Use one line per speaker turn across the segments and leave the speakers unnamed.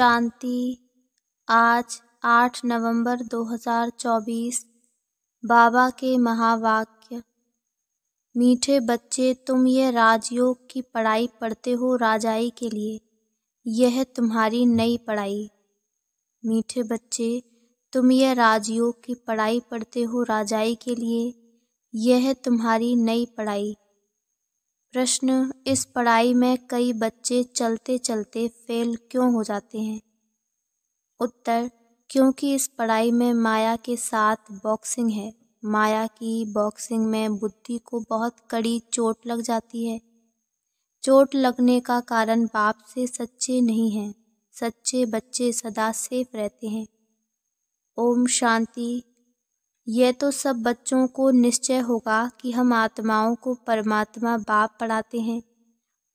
शांति आज 8 नवंबर 2024 बाबा के महावाक्य मीठे बच्चे तुम ये राजयोग की पढ़ाई पढ़ते हो राजाई के लिए यह तुम्हारी नई पढ़ाई मीठे बच्चे तुम ये राजयोग की पढ़ाई पढ़ते हो राजाई के लिए यह तुम्हारी नई पढ़ाई प्रश्न इस पढ़ाई में कई बच्चे चलते चलते फेल क्यों हो जाते हैं उत्तर क्योंकि इस पढ़ाई में माया के साथ बॉक्सिंग है माया की बॉक्सिंग में बुद्धि को बहुत कड़ी चोट लग जाती है चोट लगने का कारण बाप से सच्चे नहीं हैं सच्चे बच्चे सदा सेफ रहते हैं ओम शांति यह तो सब बच्चों को निश्चय होगा कि हम आत्माओं को परमात्मा बाप पढ़ाते हैं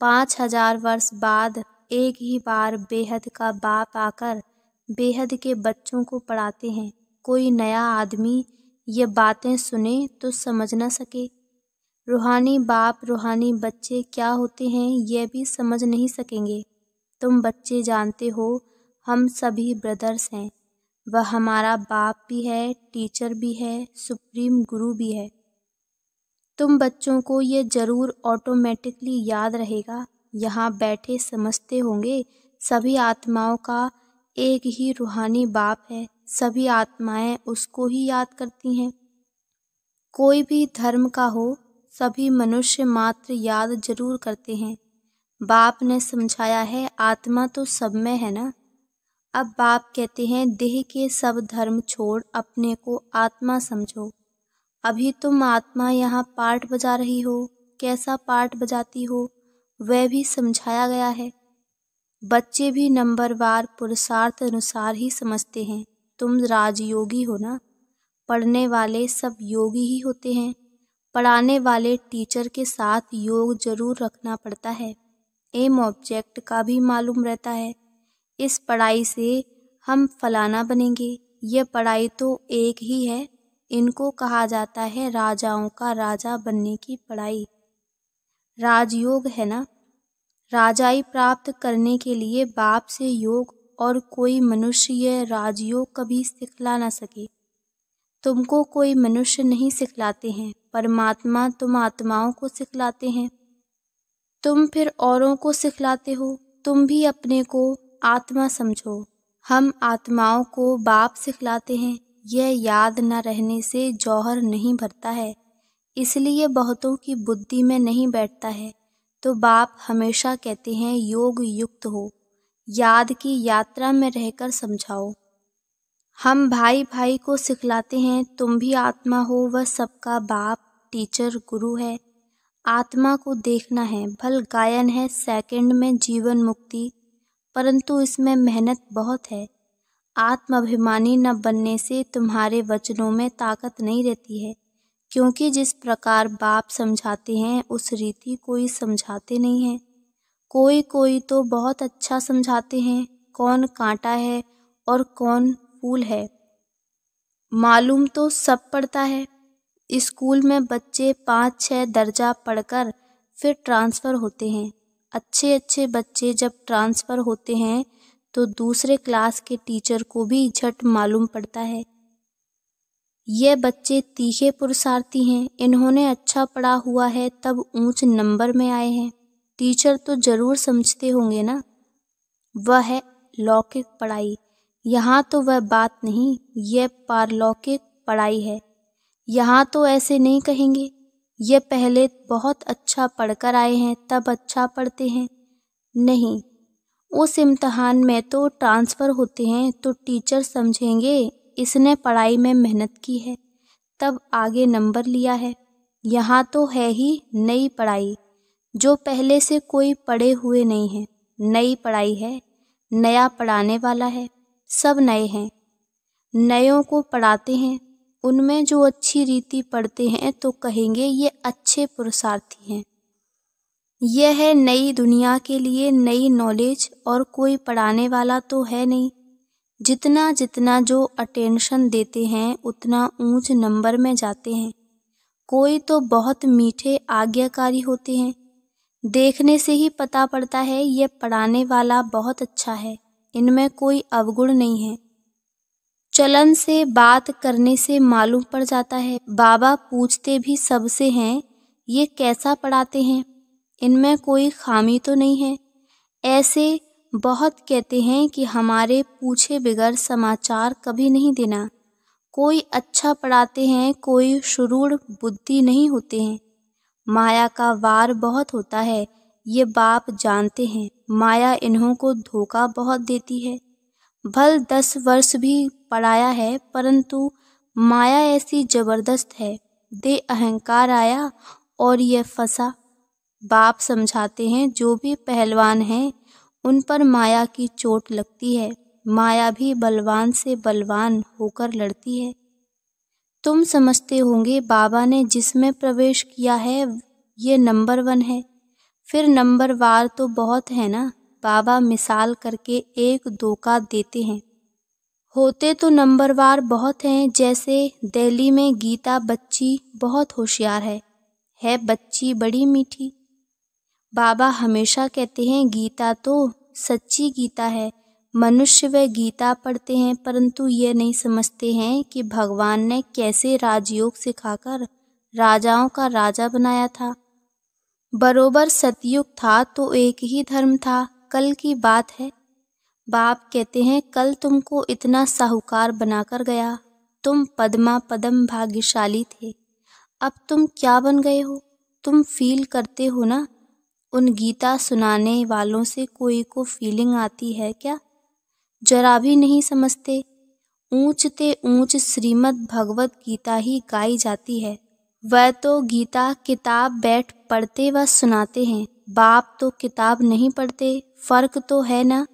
पाँच हजार वर्ष बाद एक ही बार बेहद का बाप आकर बेहद के बच्चों को पढ़ाते हैं कोई नया आदमी ये बातें सुने तो समझ ना सके रूहानी बाप रूहानी बच्चे क्या होते हैं यह भी समझ नहीं सकेंगे तुम बच्चे जानते हो हम सभी ब्रदर्स हैं वह हमारा बाप भी है टीचर भी है सुप्रीम गुरु भी है तुम बच्चों को ये ज़रूर ऑटोमेटिकली याद रहेगा यहाँ बैठे समझते होंगे सभी आत्माओं का एक ही रूहानी बाप है सभी आत्माएं उसको ही याद करती हैं कोई भी धर्म का हो सभी मनुष्य मात्र याद जरूर करते हैं बाप ने समझाया है आत्मा तो सब में है ना अब बाप कहते हैं देह के सब धर्म छोड़ अपने को आत्मा समझो अभी तुम आत्मा यहाँ पाठ बजा रही हो कैसा पाठ बजाती हो वह भी समझाया गया है बच्चे भी नंबरवार पुरुषार्थ अनुसार ही समझते हैं तुम राजयोगी हो ना पढ़ने वाले सब योगी ही होते हैं पढ़ाने वाले टीचर के साथ योग जरूर रखना पड़ता है एम ऑब्जेक्ट का भी मालूम रहता है इस पढ़ाई से हम फलाना बनेंगे यह पढ़ाई तो एक ही है इनको कहा जाता है राजाओं का राजा बनने की पढ़ाई राजयोग है ना राजाई प्राप्त करने के लिए बाप से योग और कोई मनुष्य यह राजयोग कभी सिखला ना सके तुमको कोई मनुष्य नहीं सिखलाते हैं परमात्मा तुम आत्माओं को सिखलाते हैं तुम फिर औरों को सिखलाते हो तुम भी अपने को आत्मा समझो हम आत्माओं को बाप सिखलाते हैं यह याद न रहने से जौहर नहीं भरता है इसलिए बहुतों की बुद्धि में नहीं बैठता है तो बाप हमेशा कहते हैं योग युक्त हो याद की यात्रा में रहकर समझाओ हम भाई भाई को सिखलाते हैं तुम भी आत्मा हो वह सबका बाप टीचर गुरु है आत्मा को देखना है भल गायन है सेकंड में जीवन मुक्ति परंतु इसमें मेहनत बहुत है आत्माभिमानी न बनने से तुम्हारे वचनों में ताकत नहीं रहती है क्योंकि जिस प्रकार बाप समझाते हैं उस रीति कोई समझाते नहीं हैं कोई कोई तो बहुत अच्छा समझाते हैं कौन कांटा है और कौन फूल है मालूम तो सब पड़ता है स्कूल में बच्चे पाँच छः दर्जा पढ़कर फिर ट्रांसफ़र होते हैं अच्छे अच्छे बच्चे जब ट्रांसफ़र होते हैं तो दूसरे क्लास के टीचर को भी झट मालूम पड़ता है ये बच्चे तीखे पुरुषार्थी हैं इन्होंने अच्छा पढ़ा हुआ है तब ऊंच नंबर में आए हैं टीचर तो ज़रूर समझते होंगे ना वह है लौकिक पढ़ाई यहाँ तो वह बात नहीं यह पारलौकिक पढ़ाई है यहाँ तो ऐसे नहीं कहेंगे ये पहले बहुत अच्छा पढ़कर आए हैं तब अच्छा पढ़ते हैं नहीं उस इम्तहान में तो ट्रांसफ़र होते हैं तो टीचर समझेंगे इसने पढ़ाई में मेहनत की है तब आगे नंबर लिया है यहाँ तो है ही नई पढ़ाई जो पहले से कोई पढ़े हुए नहीं हैं नई पढ़ाई है नया पढ़ाने वाला है सब नए हैं नयों को पढ़ाते हैं उनमें जो अच्छी रीति पढ़ते हैं तो कहेंगे ये अच्छे पुरुषार्थी हैं यह है नई दुनिया के लिए नई नॉलेज और कोई पढ़ाने वाला तो है नहीं जितना जितना जो अटेंशन देते हैं उतना ऊंच नंबर में जाते हैं कोई तो बहुत मीठे आज्ञाकारी होते हैं देखने से ही पता पड़ता है ये पढ़ाने वाला बहुत अच्छा है इनमें कोई अवगुण नहीं है चलन से बात करने से मालूम पड़ जाता है बाबा पूछते भी सबसे हैं ये कैसा पढ़ाते हैं इनमें कोई खामी तो नहीं है ऐसे बहुत कहते हैं कि हमारे पूछे बगैर समाचार कभी नहीं देना कोई अच्छा पढ़ाते हैं कोई शुरूढ़ बुद्धि नहीं होते हैं माया का वार बहुत होता है ये बाप जानते हैं माया इन्हों को धोखा बहुत देती है भल दस वर्ष भी पढ़ाया है परंतु माया ऐसी जबरदस्त है दे अहंकार आया और यह फंसा बाप समझाते हैं जो भी पहलवान हैं उन पर माया की चोट लगती है माया भी बलवान से बलवान होकर लड़ती है तुम समझते होंगे बाबा ने जिसमें प्रवेश किया है ये नंबर वन है फिर नंबर वार तो बहुत है ना बाबा मिसाल करके एक दो का देते हैं होते तो नंबरवार बहुत हैं जैसे दिल्ली में गीता बच्ची बहुत होशियार है है बच्ची बड़ी मीठी बाबा हमेशा कहते हैं गीता तो सच्ची गीता है मनुष्य व गीता पढ़ते हैं परंतु ये नहीं समझते हैं कि भगवान ने कैसे राजयोग सिखाकर राजाओं का राजा बनाया था बरोबर सतयुग था तो एक ही धर्म था कल की बात है बाप कहते हैं कल तुमको इतना साहूकार बनाकर गया तुम पदमा पदम भाग्यशाली थे अब तुम क्या बन गए हो तुम फील करते हो ना उन गीता सुनाने वालों से कोई को फीलिंग आती है क्या जरा भी नहीं समझते ऊंच ते ऊंच श्रीमद् भगवत गीता ही गाई जाती है वह तो गीता किताब बैठ पढ़ते व सुनाते हैं बाप तो किताब नहीं पढ़ते फर्क तो है ना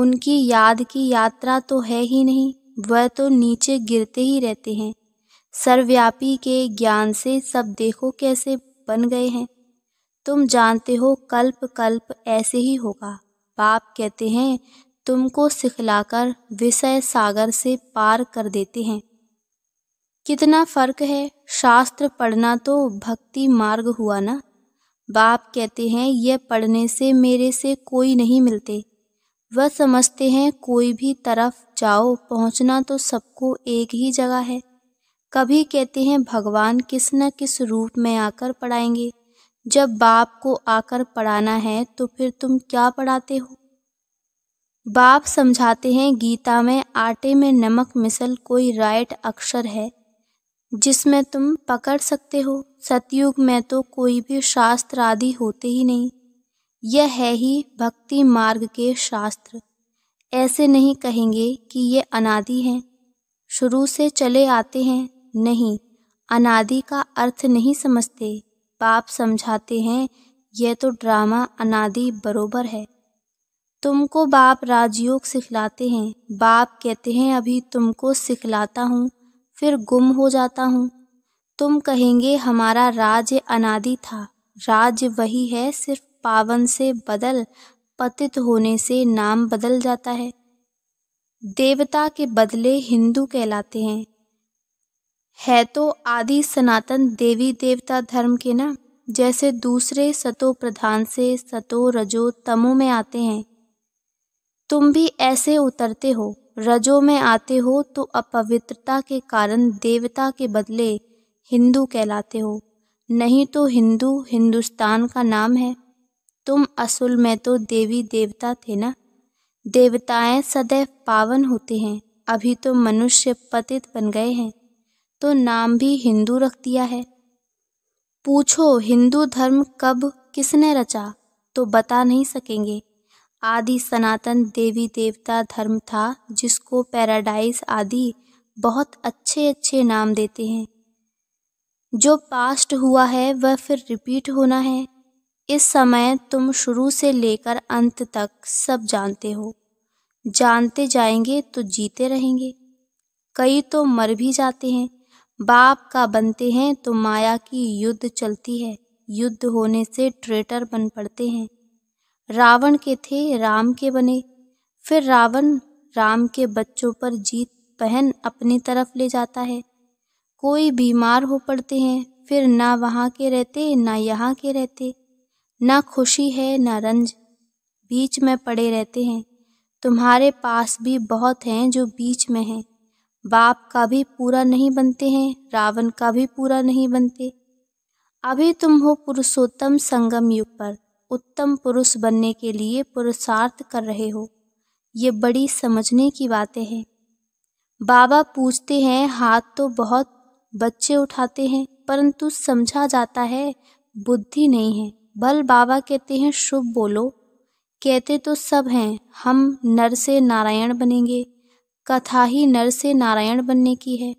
उनकी याद की यात्रा तो है ही नहीं वह तो नीचे गिरते ही रहते हैं सर्वव्यापी के ज्ञान से सब देखो कैसे बन गए हैं तुम जानते हो कल्प कल्प ऐसे ही होगा बाप कहते हैं तुमको सिखलाकर विषय सागर से पार कर देते हैं कितना फर्क है शास्त्र पढ़ना तो भक्ति मार्ग हुआ ना बाप कहते हैं यह पढ़ने से मेरे से कोई नहीं मिलते वह समझते हैं कोई भी तरफ जाओ पहुंचना तो सबको एक ही जगह है कभी कहते हैं भगवान किस न किस रूप में आकर पढ़ाएंगे जब बाप को आकर पढ़ाना है तो फिर तुम क्या पढ़ाते हो बाप समझाते हैं गीता में आटे में नमक मिसल कोई राइट अक्षर है जिसमें तुम पकड़ सकते हो सतयुग में तो कोई भी शास्त्र आदि होते ही नहीं यह है ही भक्ति मार्ग के शास्त्र ऐसे नहीं कहेंगे कि ये अनादि हैं शुरू से चले आते हैं नहीं अनादि का अर्थ नहीं समझते बाप समझाते हैं यह तो ड्रामा अनादि बरोबर है तुमको बाप राजयोग सिखलाते हैं बाप कहते हैं अभी तुमको सिखलाता हूँ फिर गुम हो जाता हूँ तुम कहेंगे हमारा राज्य अनादि था राज्य वही है सिर्फ पावन से बदल पतित होने से नाम बदल जाता है देवता के बदले हिंदू कहलाते हैं है तो आदि सनातन देवी देवता धर्म के ना जैसे दूसरे सतो प्रधान से सतो रजो तमो में आते हैं तुम भी ऐसे उतरते हो रजो में आते हो तो अपवित्रता के कारण देवता के बदले हिंदू कहलाते हो नहीं तो हिंदू हिंदुस्तान का नाम है तुम असल में तो देवी देवता थे ना देवताएं सदैव पावन होते हैं अभी तो मनुष्य पतित बन गए हैं तो नाम भी हिंदू रख दिया है पूछो हिंदू धर्म कब किसने रचा तो बता नहीं सकेंगे आदि सनातन देवी देवता धर्म था जिसको पैराडाइज आदि बहुत अच्छे अच्छे नाम देते हैं जो पास्ट हुआ है वह फिर रिपीट होना है इस समय तुम शुरू से लेकर अंत तक सब जानते हो जानते जाएंगे तो जीते रहेंगे कई तो मर भी जाते हैं बाप का बनते हैं तो माया की युद्ध चलती है युद्ध होने से ट्रेटर बन पड़ते हैं रावण के थे राम के बने फिर रावण राम के बच्चों पर जीत पहन अपनी तरफ ले जाता है कोई बीमार हो पड़ते हैं फिर ना वहाँ के रहते ना यहाँ के रहते ना खुशी है ना रंज बीच में पड़े रहते हैं तुम्हारे पास भी बहुत हैं जो बीच में हैं बाप का भी पूरा नहीं बनते हैं रावण का भी पूरा नहीं बनते अभी तुम हो पुरुषोत्तम संगम युग पर उत्तम पुरुष बनने के लिए पुरुषार्थ कर रहे हो ये बड़ी समझने की बातें हैं बाबा पूछते हैं हाथ तो बहुत बच्चे उठाते हैं परंतु समझा जाता है बुद्धि नहीं है भल बाबा कहते हैं शुभ बोलो कहते तो सब हैं हम नर से नारायण बनेंगे कथा ही नर से नारायण बनने की है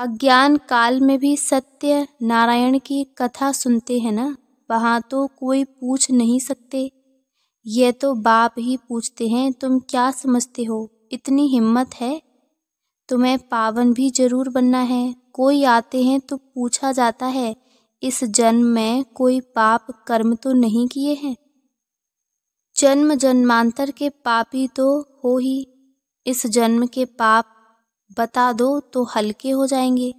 अज्ञान काल में भी सत्य नारायण की कथा सुनते हैं ना वहाँ तो कोई पूछ नहीं सकते ये तो बाप ही पूछते हैं तुम क्या समझते हो इतनी हिम्मत है तुम्हें पावन भी जरूर बनना है कोई आते हैं तो पूछा जाता है इस जन्म में कोई पाप कर्म तो नहीं किए हैं जन्म जन्मांतर के पापी तो हो ही इस जन्म के पाप बता दो तो हल्के हो जाएंगे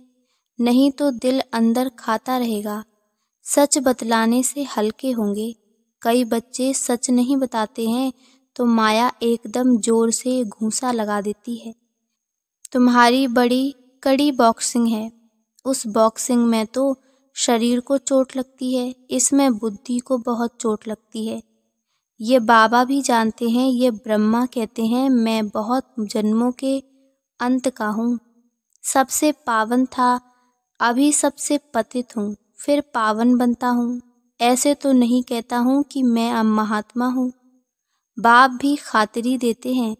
नहीं तो दिल अंदर खाता रहेगा सच बतलाने से हल्के होंगे कई बच्चे सच नहीं बताते हैं तो माया एकदम जोर से घूसा लगा देती है तुम्हारी बड़ी कड़ी बॉक्सिंग है उस बॉक्सिंग में तो शरीर को चोट लगती है इसमें बुद्धि को बहुत चोट लगती है ये बाबा भी जानते हैं ये ब्रह्मा कहते हैं मैं बहुत जन्मों के अंत का हूँ सबसे पावन था अभी सबसे पतित हूँ फिर पावन बनता हूँ ऐसे तो नहीं कहता हूँ कि मैं अब महात्मा हूँ बाप भी खातिरी देते हैं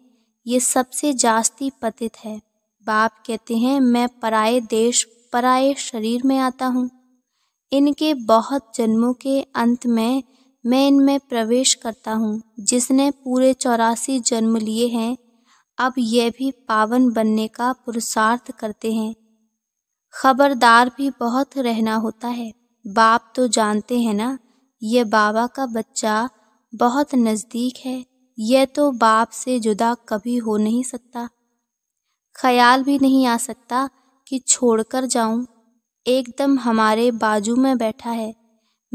ये सबसे जास्ती पतित है बाप कहते हैं मैं पराए देश पराए शरीर में आता हूँ इनके बहुत जन्मों के अंत में मैं इनमें प्रवेश करता हूँ जिसने पूरे चौरासी जन्म लिए हैं अब यह भी पावन बनने का पुरुषार्थ करते हैं खबरदार भी बहुत रहना होता है बाप तो जानते हैं ना यह बाबा का बच्चा बहुत नज़दीक है यह तो बाप से जुदा कभी हो नहीं सकता ख्याल भी नहीं आ सकता कि छोड़कर जाऊं एकदम हमारे बाजू में बैठा है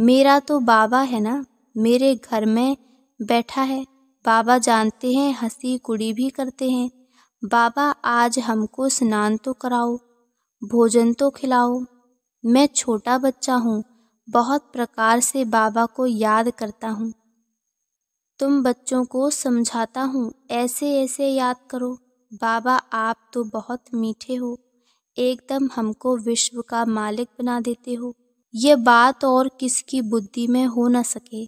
मेरा तो बाबा है ना मेरे घर में बैठा है बाबा जानते हैं हंसी कुड़ी भी करते हैं बाबा आज हमको स्नान तो कराओ भोजन तो खिलाओ मैं छोटा बच्चा हूँ बहुत प्रकार से बाबा को याद करता हूँ तुम बच्चों को समझाता हूँ ऐसे ऐसे याद करो बाबा आप तो बहुत मीठे हो एकदम हमको विश्व का मालिक बना देते हो ये बात और किसकी बुद्धि में हो न सके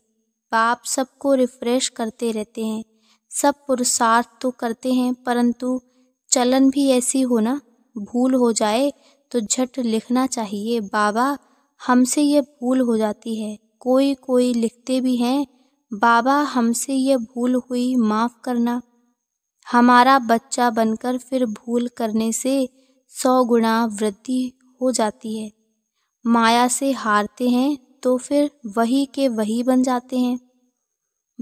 बाप सबको रिफ्रेश करते रहते हैं सब पुरुषार्थ तो करते हैं परंतु चलन भी ऐसी हो ना भूल हो जाए तो झट लिखना चाहिए बाबा हमसे ये भूल हो जाती है कोई कोई लिखते भी हैं बाबा हमसे ये भूल हुई माफ़ करना हमारा बच्चा बनकर फिर भूल करने से सौ गुणा वृद्धि हो जाती है माया से हारते हैं तो फिर वही के वही बन जाते हैं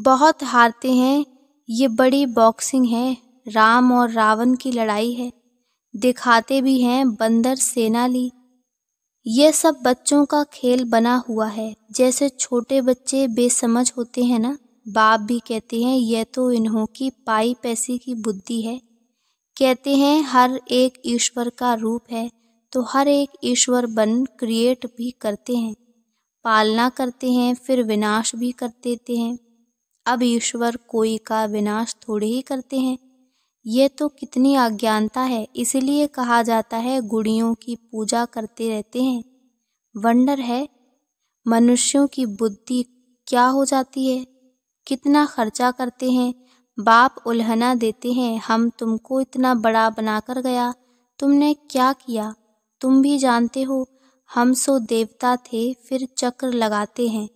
बहुत हारते हैं ये बड़ी बॉक्सिंग है राम और रावण की लड़ाई है दिखाते भी हैं बंदर सेना ली ये सब बच्चों का खेल बना हुआ है जैसे छोटे बच्चे बेसमझ होते हैं ना बाप भी कहते हैं यह तो इन्हों की पाई पैसे की बुद्धि है कहते हैं हर एक ईश्वर का रूप है तो हर एक ईश्वर बन क्रिएट भी करते हैं पालना करते हैं फिर विनाश भी कर देते हैं अब ईश्वर कोई का विनाश थोड़े ही करते हैं यह तो कितनी अज्ञानता है इसलिए कहा जाता है गुड़ियों की पूजा करते रहते हैं वंडर है मनुष्यों की बुद्धि क्या हो जाती है कितना खर्चा करते हैं बाप उल्हना देते हैं हम तुमको इतना बड़ा बनाकर गया तुमने क्या किया तुम भी जानते हो हम सो देवता थे फिर चक्र लगाते हैं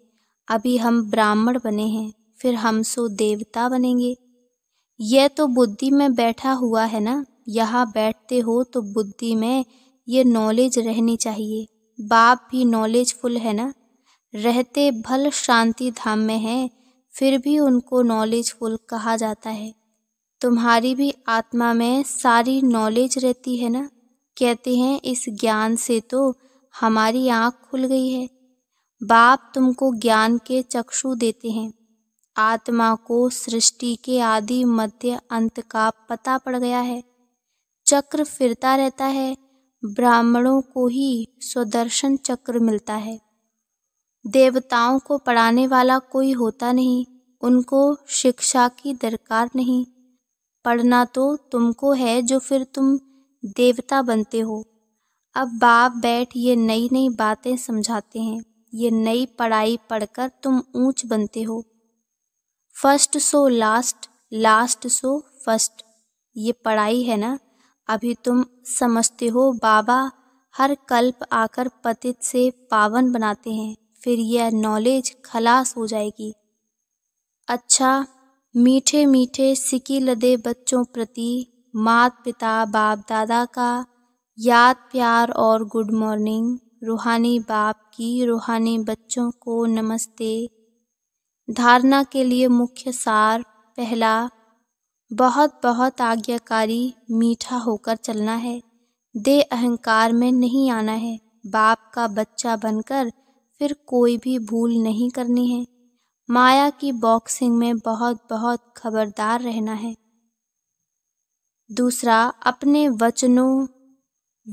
अभी हम ब्राह्मण बने हैं फिर हम सो देवता बनेंगे यह तो बुद्धि में बैठा हुआ है ना यहाँ बैठते हो तो बुद्धि में ये नॉलेज रहनी चाहिए बाप भी नॉलेजफुल है ना रहते भल शांति धाम में हैं फिर भी उनको नॉलेजफुल कहा जाता है तुम्हारी भी आत्मा में सारी नॉलेज रहती है ना कहते हैं इस ज्ञान से तो हमारी आँख खुल गई है बाप तुमको ज्ञान के चक्षु देते हैं आत्मा को सृष्टि के आदि मध्य अंत का पता पड़ गया है चक्र फिरता रहता है ब्राह्मणों को ही स्वदर्शन चक्र मिलता है देवताओं को पढ़ाने वाला कोई होता नहीं उनको शिक्षा की दरकार नहीं पढ़ना तो तुमको है जो फिर तुम देवता बनते हो अब बाप बैठ ये नई नई बातें समझाते हैं ये नई पढ़ाई पढ़कर तुम ऊंच बनते हो first so last last so first ये पढ़ाई है ना अभी तुम समझते हो बाबा हर कल्प आकर पतित से पावन बनाते हैं फिर यह नॉलेज खलास हो जाएगी अच्छा मीठे मीठे सिकी लदे बच्चों प्रति मात पिता बाप दादा का याद प्यार और गुड मॉर्निंग रूहानी बाप की रूहानी बच्चों को नमस्ते धारणा के लिए मुख्य सार पहला बहुत बहुत आज्ञाकारी मीठा होकर चलना है दे अहंकार में नहीं आना है बाप का बच्चा बनकर फिर कोई भी भूल नहीं करनी है माया की बॉक्सिंग में बहुत बहुत खबरदार रहना है दूसरा अपने वचनों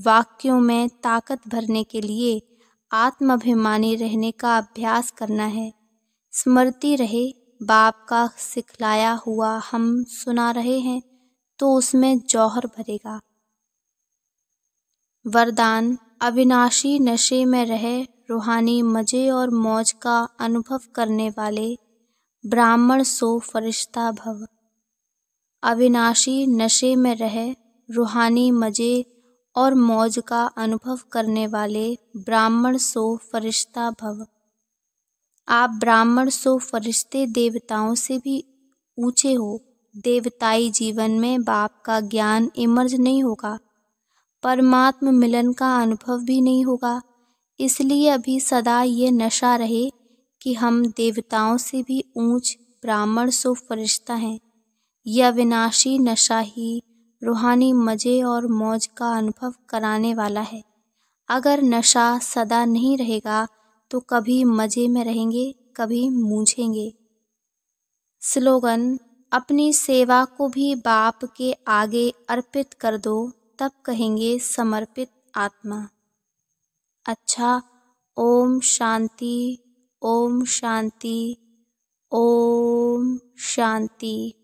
वाक्यों में ताकत भरने के लिए आत्माभिमानी रहने का अभ्यास करना है स्मृति रहे बाप का सिखलाया हुआ हम सुना रहे हैं तो उसमें जौहर भरेगा वरदान अविनाशी नशे में रहे रूहानी मज़े और मौज का अनुभव करने वाले ब्राह्मण सो फरिश्ता भव अविनाशी नशे में रह रूहानी मज़े और मौज का अनुभव करने वाले ब्राह्मण सो फरिश्ता भव आप ब्राह्मण सो फरिश्ते देवताओं से भी ऊंचे हो देवताई जीवन में बाप का ज्ञान इमर्ज नहीं होगा परमात्म मिलन का अनुभव भी नहीं होगा इसलिए अभी सदा ये नशा रहे कि हम देवताओं से भी ऊंच ब्राह्मण सो फरिश्ता हैं यह विनाशी नशा ही रूहानी मज़े और मौज का अनुभव कराने वाला है अगर नशा सदा नहीं रहेगा तो कभी मज़े में रहेंगे कभी मूझेंगे स्लोगन अपनी सेवा को भी बाप के आगे अर्पित कर दो तब कहेंगे समर्पित आत्मा अच्छा ओम शांति ओम शांति ओम शांति